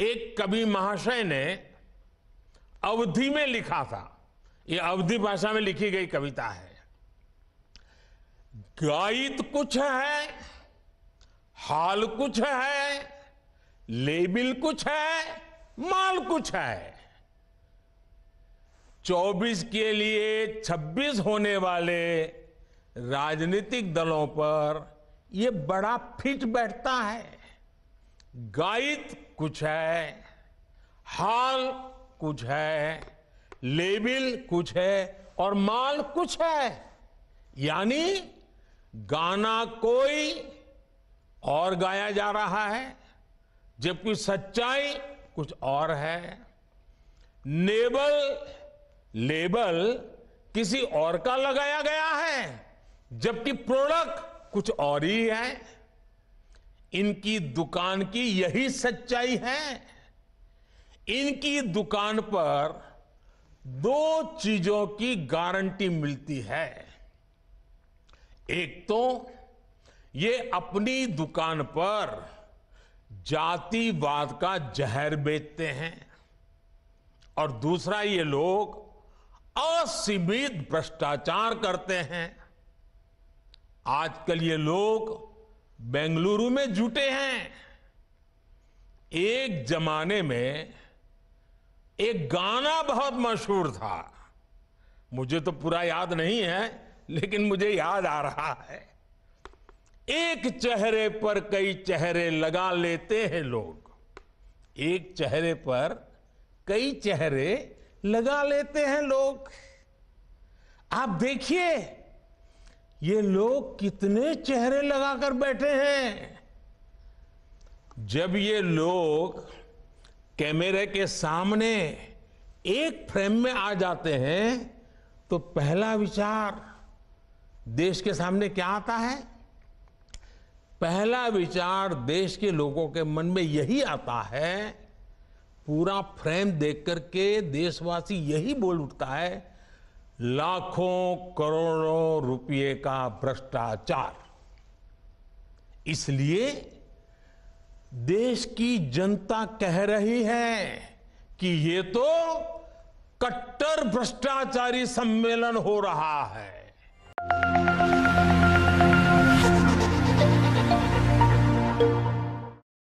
एक कवि महाशय ने अवधि में लिखा था ये अवधि भाषा में लिखी गई कविता है गायित कुछ है हाल कुछ है लेबिल कुछ है माल कुछ है 24 के लिए 26 होने वाले राजनीतिक दलों पर यह बड़ा फिट बैठता है गायित कुछ है हाल कुछ है लेबिल कुछ है और माल कुछ है यानी गाना कोई और गाया जा रहा है जबकि सच्चाई कुछ और है नेबल लेबल किसी और का लगाया गया है जबकि प्रोडक्ट कुछ और ही है इनकी दुकान की यही सच्चाई है इनकी दुकान पर दो चीजों की गारंटी मिलती है एक तो ये अपनी दुकान पर जातिवाद का जहर बेचते हैं और दूसरा ये लोग असीमित भ्रष्टाचार करते हैं आजकल ये लोग बेंगलुरु में जुटे हैं एक जमाने में एक गाना बहुत मशहूर था मुझे तो पूरा याद नहीं है लेकिन मुझे याद आ रहा है एक चेहरे पर कई चेहरे लगा लेते हैं लोग एक चेहरे पर कई चेहरे लगा लेते हैं लोग आप देखिए ये लोग कितने चेहरे लगाकर बैठे हैं जब ये लोग कैमरे के सामने एक फ्रेम में आ जाते हैं तो पहला विचार देश के सामने क्या आता है पहला विचार देश के लोगों के मन में यही आता है पूरा फ्रेम देख करके देशवासी यही बोल उठता है लाखों करोड़ों रुपए का भ्रष्टाचार इसलिए देश की जनता कह रही है कि ये तो कट्टर भ्रष्टाचारी सम्मेलन हो रहा है